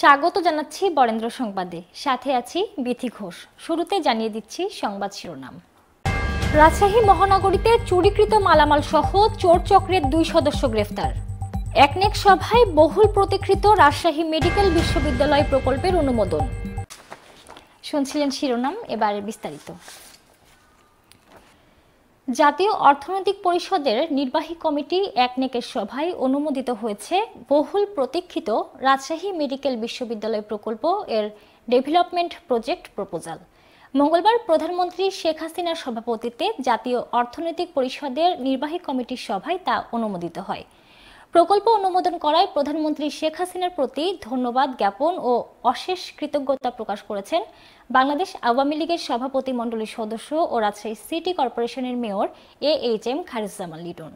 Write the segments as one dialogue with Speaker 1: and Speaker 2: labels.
Speaker 1: স্বাগত জানাচ্ছি বরেন্দ্র সংবাদে সাথে আছি বিথি ঘোষ শুরুতে জানিয়ে দিচ্ছি সংবাদ শিরোনাম রাজশাহী মহানগরীতে চুরিকৃত মালামাল সহ চোর চক্রের দুই সদস্য গ্রেফতার একনেক সভায় বহুল প্রতিকৃত রাজশাহী মেডিকেল বিশ্ববিদ্যালয় প্রকল্পের অনুমোদন শুনছিলেন শিরোনাম এবারে বিস্তারিত জাতীয় অর্থনৈতিক পরিষদের নির্বাহী কমিটি একনেকের সভায় অনুমোদিত হয়েছে বহুল প্রতীক্ষিত রাজশাহী মেডিকেল বিশ্ববিদ্যালয় প্রকল্প এর ডেভেলপমেন্ট প্রজেক্ট প্রপোজাল মঙ্গলবার প্রধানমন্ত্রী শেখ হাসিনার সভাপতিত্বে জাতীয় অর্থনৈতিক পরিষদের নির্বাহী কমিটির সভায় তা অনুমোদিত হয় প্রকল্প অনুমোদন করায় প্রধানমন্ত্রী শেখ হাসিনার প্রতি ধন্যবাদ জ্ঞাপন ও অশেষ কৃতজ্ঞতা প্রকাশ করেছেন বাংলাদেশ আওয়ামী লীগের সভাপতি মণ্ডলীর সদস্য ও রাজশাহী সিটি কর্পোরেশনের mayor A H M Khairuzzaman Liton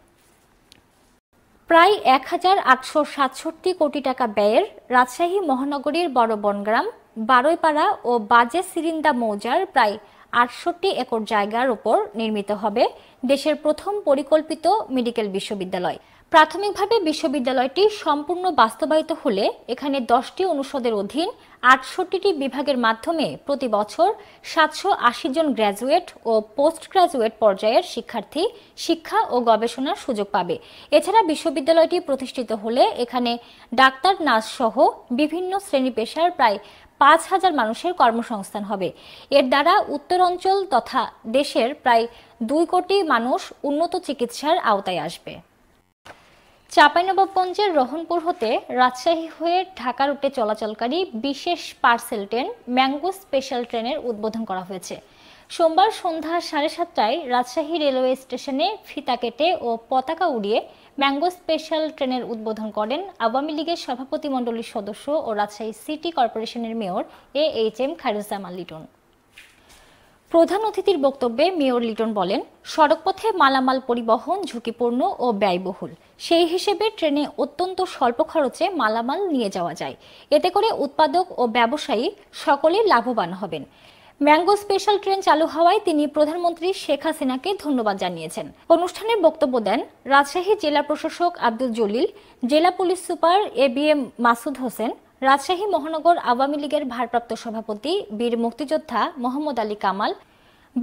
Speaker 1: প্রায় এক হাজার আটশো সাতষট্টি কোটি টাকা ব্যয়ের রাজশাহী মহানগরীর বড় বনগ্রাম বারৈপাড়া ও বাজে সিরিন্দা মৌজার প্রায় আটষট্টি একর জায়গার উপর নির্মিত হবে দেশের প্রথম পরিকল্পিত মেডিকেল বিশ্ববিদ্যালয় প্রাথমিকভাবে বিশ্ববিদ্যালয়টি সম্পূর্ণ বাস্তবায়িত হলে এখানে দশটি অনুষদের অধীন আটষট্টিটি বিভাগের মাধ্যমে প্রতি বছর সাতশো আশি জন গ্র্যাজুয়েট ও পোস্ট গ্র্যাজুয়েট পর্যায়ের শিক্ষার্থী শিক্ষা ও গবেষণার সুযোগ পাবে এছাড়া বিশ্ববিদ্যালয়টি প্রতিষ্ঠিত হলে এখানে ডাক্তার নার্স সহ বিভিন্ন শ্রেণী পেশার প্রায় পাঁচ হাজার মানুষের কর্মসংস্থান হবে এর দ্বারা উত্তরাঞ্চল তথা দেশের প্রায় দুই কোটি মানুষ উন্নত চিকিৎসার আওতায় আসবে চাপাইনবাবগঞ্জের রহনপুর হতে রাজশাহী হয়ে ঢাকা রুটে চলাচলকারী বিশেষ পার্সেল ট্রেন ম্যাঙ্গো স্পেশাল ট্রেনের উদ্বোধন করা হয়েছে সোমবার সন্ধ্যা সাড়ে সাতটায় রাজশাহী রেলওয়ে স্টেশনে ফিতা কেটে ও পতাকা উড়িয়ে ম্যাঙ্গো স্পেশাল ট্রেনের উদ্বোধন করেন আওয়ামী লীগের সভাপতিমণ্ডলীর সদস্য ও রাজশাহী সিটি কর্পোরেশনের mayor A H M Khairuzzaman Liton প্রধান অতিথির বক্তব্যে মেয়র লিটন বলেন সড়কপথে মালামাল পরিবহন ঝুঁকিপূর্ণ ও ব্যয়বহুল সেই হিসেবে ট্রেনে অত্যন্ত স্বল্প খরচে মালামাল নিয়ে যাওয়া যায় এতে করে উৎপাদক ও ব্যবসায়ী সকলে লাভবান হবেন ম্যাঙ্গো স্পেশাল ট্রেন চালু হওয়ায় তিনি প্রধানমন্ত্রী শেখ হাসিনাকে ধন্যবাদ জানিয়েছেন অনুষ্ঠানে বক্তব্য দেন রাজশাহী জেলা প্রশাসক আব্দুল জলিল জেলা police super A B M Masud Hossain Rajshahi মহানগর আওয়ামী লীগের ভারপ্রাপ্ত সভাপতি বীর মুক্তিযোদ্ধা মোহাম্মদ আলী কামাল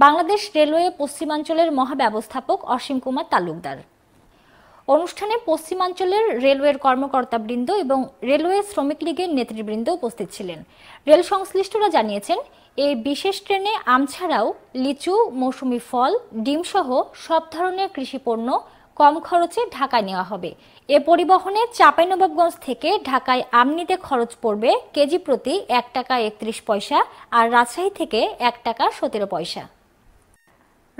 Speaker 1: বাংলাদেশ রেলওয়ে পশ্চিমাঞ্চলের মহাব্যবস্থাপক অসীম কুমার তালুকদার অনুষ্ঠানে পশ্চিমাঞ্চলের রেলওয়ের কর্মকর্তাবৃন্দ এবং রেলওয়ে শ্রমিক লীগের নেতৃবৃন্দ উপস্থিত ছিলেন রেল সংশ্লিষ্টরা জানিয়েছেন এই বিশেষ ট্রেনে আম ছাড়াও লিচু মৌসুমি ফল ডিমসহ সব ধরনের কৃষিপণ্য কম খরচে ঢাকায় নেওয়া হবে এ পরিবহনে চাঁপাইনবাবগঞ্জ থেকে ঢাকায় আমনিতে খরচ পড়বে কেজি প্রতি এক টাকা একত্রিশ পয়সা আর রাজশাহী থেকে এক টাকা সতেরো পয়সা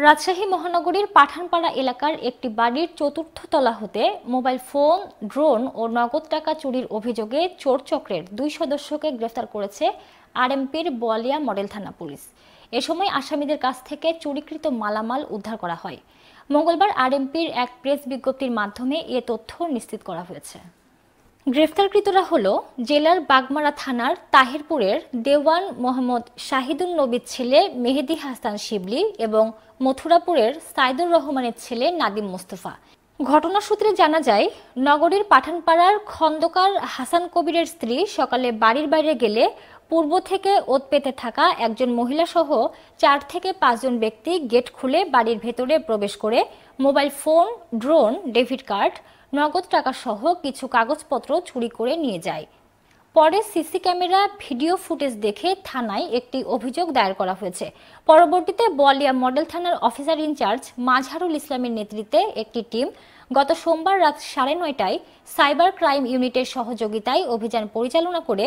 Speaker 1: রাজশাহী মহানগরীর পাঠানপাড়া এলাকার একটি বাড়ির চতুর্থ তলা হতে মোবাইল ফোন ড্রোন ও নগদ টাকা চুরির অভিযোগে চোর চক্রের দুই সদস্যকে গ্রেফতার করেছে আরএমপির বোয়ালিয়া মডেল থানা পুলিশ এ সময় আসামিদের কাছ থেকে চুরিকৃত মালামাল উদ্ধার করা হয় মঙ্গলবার আরএমপির এক প্রেস বিজ্ঞপ্তির মাধ্যমে এ তথ্য নিশ্চিত করা হয়েছে গ্রেফতারকৃতরা হল জেলার বাগমারা থানার তাহিরপুরের দেওয়ান মোহাম্মদ শাহিদুল নবীর ছেলে মেহেদি হাসান শিবলি এবং মথুরাপুরের সাইদুর রহমানের ছেলে নাদিম মোস্তফা ঘটনা সূত্রে জানা যায় নগরীর পাঠানপাড়ার খন্দকার হাসান কবিরের স্ত্রী সকালে বাড়ির বাইরে গেলে পূর্ব থেকে ওত পেতে থাকা একজন মহিলাসহ চার থেকে পাঁচজন ব্যক্তি গেট খুলে বাড়ির ভেতরে প্রবেশ করে mobile phone drone debit card নগদ টাকাসহ কিছু কাগজপত্র চুরি করে নিয়ে যায় পরে সিসি ক্যামেরা ভিডিও ফুটেজ দেখে থানায় একটি অভিযোগ দায়ের করা হয়েছে পরবর্তীতে বলিয়া মডেল থানার অফিসার ইনচার্জ মাঝহারুল ইসলামের নেতৃত্বে একটি টিম গত সোমবার রাত সাড়ে নয়টায় সাইবার ক্রাইম ইউনিটের সহযোগিতায় অভিযান পরিচালনা করে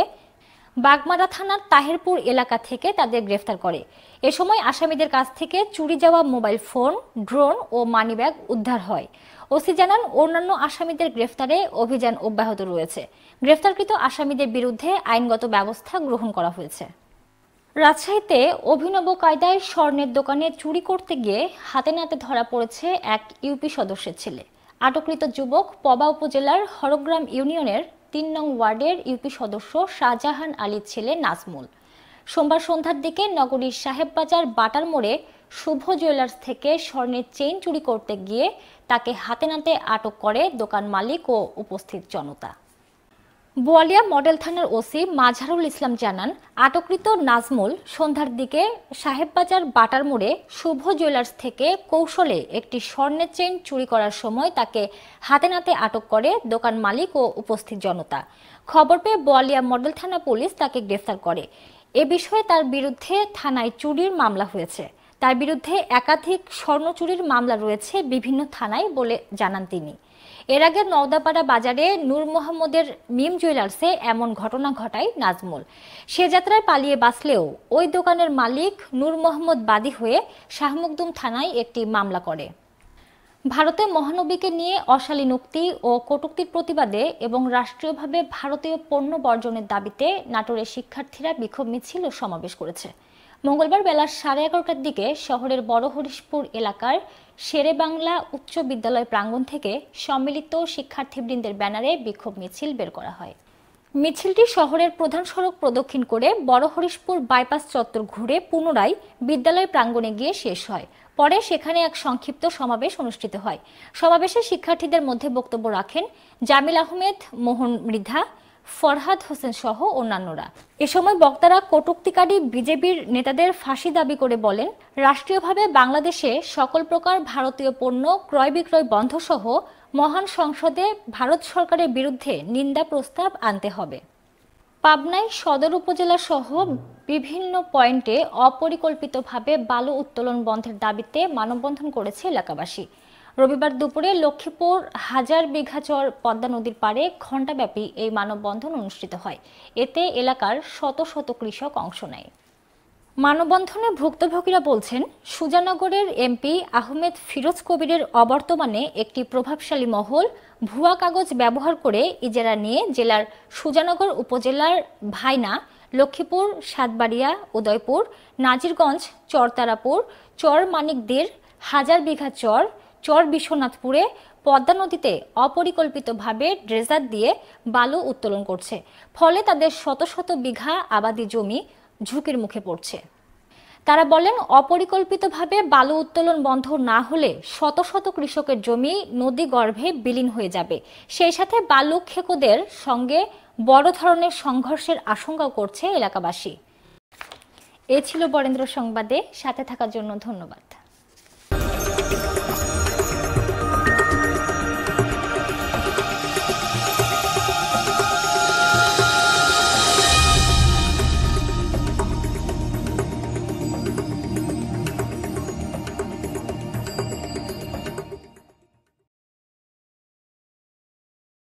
Speaker 1: বাগমারা থানার তাহেরপুর এলাকা থেকে তাদের গ্রেফতার করে এ সময় আসামিদের কাছ থেকে চুরি যাওয়া মোবাইল ফোন ড্রোন ও মানিব্যাগ উদ্ধার হয় ওসি জানান অন্যান্য আসামিদের গ্রেফতারে অভিযান অব্যাহত রয়েছে গ্রেফতারকৃত আসামিদের বিরুদ্ধে আইনগত ব্যবস্থা গ্রহণ করা হয়েছে রাজশাহীতে অভিনব কায়দায় স্বর্ণের দোকানে চুরি করতে গিয়ে হাতে নাতে ধরা পড়েছে এক ইউপি সদস্যের ছেলে আটকৃত যুবক পবা উপজেলার হরগ্রাম ইউনিয়নের তিন নং ওয়ার্ডের ইউপি সদস্য শাহজাহান আলীর ছেলে নাজমুল সোমবার সন্ধ্যার দিকে নগরীর সাহেববাজার বাটার মোড়ে শুভ জুয়েলার্স থেকে স্বর্ণের চেইন চুরি করতে গিয়ে তাকে হাতে নাতে আটক করে দোকান মালিক ও উপস্থিত জনতা বোয়ালিয়া মডেল থানার ওসি মাঝারুল ইসলাম জানান আটককৃত নাজমুল সন্ধ্যার দিকে সাহেববাজার বাটার মোড়ে শুভ জুয়েলার্স থেকে কৌশলে একটি স্বর্ণের চেন চুরি করার সময় তাকে হাতে নাতে আটক করে দোকান মালিক ও উপস্থিত জনতা খবর পেয়ে বোয়ালিয়া মডেল থানা পুলিশ তাকে গ্রেফতার করে এ বিষয়ে তার বিরুদ্ধে থানায় চুরির মামলা হয়েছে তার বিরুদ্ধে একাধিক স্বর্ণ চুরির মামলা রয়েছে বিভিন্ন থানায় বলে জানান তিনি এর আগে নওদাপাড়া বাজারে নূর মোহাম্মদের মিম জুয়েলার্সে এমন ঘটনা ঘটায় নাজমুল সে যাত্রায় পালিয়ে বাঁচলেও ওই দোকানের মালিক নূর মোহাম্মদ বাদী হয়ে শাহমুকদুম থানায় একটি মামলা করে ভারতে মহানবীকে নিয়ে অশালীন উক্তি ও কটুক্তির প্রতিবাদে এবং রাষ্ট্রীয়ভাবে ভারতীয় পণ্য বর্জনের দাবিতে নাটোরের শিক্ষার্থীরা বিক্ষোভ মিছিল ও সমাবেশ করেছে মঙ্গলবার বেলা সাড়ে এগারোটার দিকে শহরের বড় হরিশপুর এলাকার শেরে বাংলা উচ্চ বিদ্যালয় প্রাঙ্গণ থেকে সম্মিলিত শিক্ষার্থীবৃন্দের ব্যানারে বিক্ষোভ মিছিল বের করা হয় মিছিলটি শহরের প্রধান সড়ক প্রদক্ষিণ করে বড় হরিশপুর বাইপাস চত্বর ঘুরে পুনরায় বিদ্যালয় প্রাঙ্গণে গিয়ে শেষ হয় পরে সেখানে এক সংক্ষিপ্ত সমাবেশ অনুষ্ঠিত হয় সমাবেশে শিক্ষার্থীদের মধ্যে বক্তব্য রাখেন জামিল আহমেদ মোহন মৃধা ফরহাদ হোসেন সহ অন্যান্যরা এ সময় বক্তারা কটুক্তিকারী বিজেপির নেতাদের ফাঁসি দাবি করে বলেন রাষ্ট্রীয়ভাবে বাংলাদেশে সকল প্রকার ভারতীয় পণ্য ক্রয় বিক্রয় বন্ধ সহ মহান সংসদে ভারত সরকারের বিরুদ্ধে নিন্দা প্রস্তাব আনতে হবে পাবনায় সদর উপজেলা সহ বিভিন্ন পয়েন্টে অপরিকল্পিতভাবে বালু উত্তোলন বন্ধের দাবিতে মানববন্ধন করেছে এলাকাবাসী রবিবার দুপুরে লক্ষ্মীপুর হাজার বিঘাচর পদ্মা নদীর পাড়ে ঘণ্টাব্যাপী এই মানববন্ধন অনুষ্ঠিত হয় এতে এলাকার শত শত কৃষক অংশ নেয় মানববন্ধনে ভুক্তভোগীরা বলছেন সুজানগরের এমপি আহমেদ ফিরোজ কবিরের অবর্তমানে একটি প্রভাবশালী মহল ভুয়া কাগজ ব্যবহার করে ইজারা নিয়ে জেলার সুজানগর উপজেলার ভাইনা লক্ষ্মীপুর সাতবাড়িয়া উদয়পুর নাজিরগঞ্জ চরতারাপুর চর মানিকদের হাজার বিঘা চর চর বিশ্বনাথপুরে পদ্মা নদীতে অপরিকল্পিতভাবে ড্রেজার দিয়ে বালু উত্তোলন করছে ফলে তাদের শত শত বিঘা আবাদি জমি ঝুঁকির মুখে পড়ছে তারা বলেন অপরিকল্পিতভাবে বালু উত্তোলন বন্ধ না হলে শত শত কৃষকের জমি নদী গর্ভে বিলীন হয়ে যাবে সেই সাথে বালু ক্ষেকদের সঙ্গে বড় ধরনের সংঘর্ষের আশঙ্কাও করছে এলাকাবাসী এ ছিল বরেন্দ্র সংবাদে সাথে থাকার জন্য ধন্যবাদ